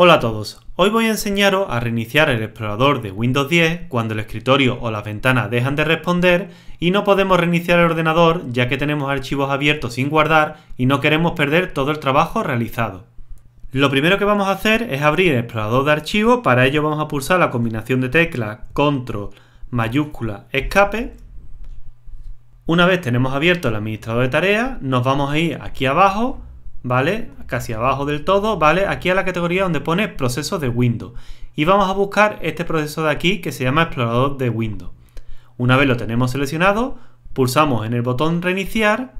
Hola a todos, hoy voy a enseñaros a reiniciar el explorador de Windows 10 cuando el escritorio o las ventanas dejan de responder y no podemos reiniciar el ordenador ya que tenemos archivos abiertos sin guardar y no queremos perder todo el trabajo realizado. Lo primero que vamos a hacer es abrir el explorador de archivos, para ello vamos a pulsar la combinación de teclas control mayúscula escape. Una vez tenemos abierto el administrador de tareas, nos vamos a ir aquí abajo ¿vale? Casi abajo del todo, ¿vale? Aquí a la categoría donde pone procesos de Windows. Y vamos a buscar este proceso de aquí que se llama explorador de Windows. Una vez lo tenemos seleccionado, pulsamos en el botón reiniciar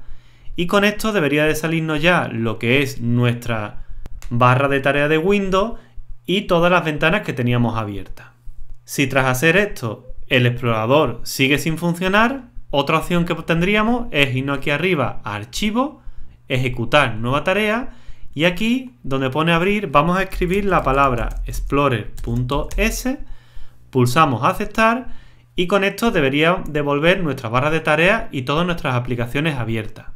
y con esto debería de salirnos ya lo que es nuestra barra de tarea de Windows y todas las ventanas que teníamos abiertas. Si tras hacer esto el explorador sigue sin funcionar, otra opción que tendríamos es irnos aquí arriba a archivo ejecutar nueva tarea y aquí donde pone abrir vamos a escribir la palabra explorer.s, pulsamos aceptar y con esto debería devolver nuestra barra de tareas y todas nuestras aplicaciones abiertas.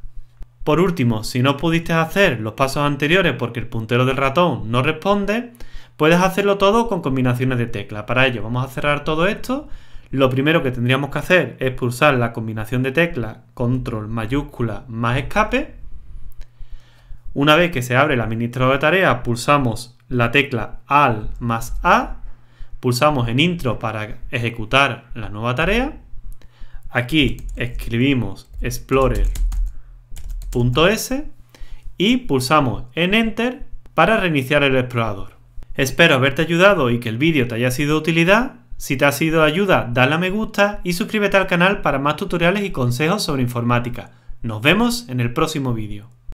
Por último, si no pudiste hacer los pasos anteriores porque el puntero del ratón no responde, puedes hacerlo todo con combinaciones de teclas. Para ello vamos a cerrar todo esto. Lo primero que tendríamos que hacer es pulsar la combinación de teclas control mayúscula más escape una vez que se abre el administrador de tareas, pulsamos la tecla AL más A, pulsamos en intro para ejecutar la nueva tarea. Aquí escribimos explorer.s y pulsamos en Enter para reiniciar el explorador. Espero haberte ayudado y que el vídeo te haya sido de utilidad. Si te ha sido de ayuda, dale a me gusta y suscríbete al canal para más tutoriales y consejos sobre informática. Nos vemos en el próximo vídeo.